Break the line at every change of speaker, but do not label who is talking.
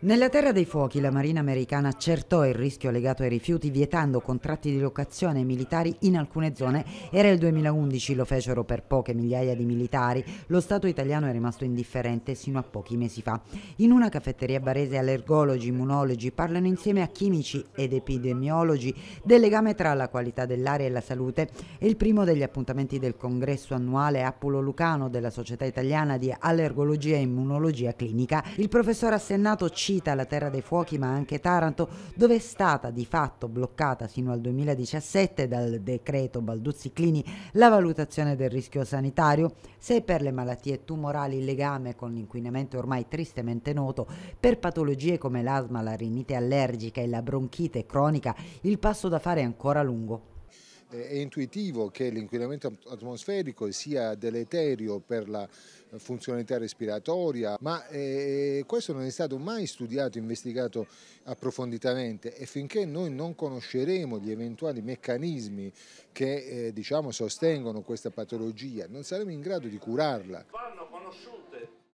Nella terra dei fuochi la Marina americana accertò il rischio legato ai rifiuti vietando contratti di locazione ai militari in alcune zone. Era il 2011, lo fecero per poche migliaia di militari. Lo Stato italiano è rimasto indifferente sino a pochi mesi fa. In una caffetteria barese allergologi, immunologi parlano insieme a chimici ed epidemiologi del legame tra la qualità dell'aria e la salute. È il primo degli appuntamenti del congresso annuale Appulo Lucano della Società Italiana di Allergologia e Immunologia Clinica. Il professor Assennato ci uscita alla Terra dei Fuochi ma anche Taranto dove è stata di fatto bloccata fino al 2017 dal decreto Balduzzi-Clini la valutazione del rischio sanitario, se per le malattie tumorali il legame con l'inquinamento è ormai tristemente noto, per patologie come l'asma, la rinite allergica e la bronchite cronica il passo da fare è ancora lungo
è intuitivo che l'inquinamento atmosferico sia deleterio per la funzionalità respiratoria, ma eh, eh, questo non è stato mai studiato, investigato approfonditamente e finché noi non conosceremo gli eventuali meccanismi che eh, diciamo, sostengono questa patologia, non saremo in grado di curarla. Vanno conosciute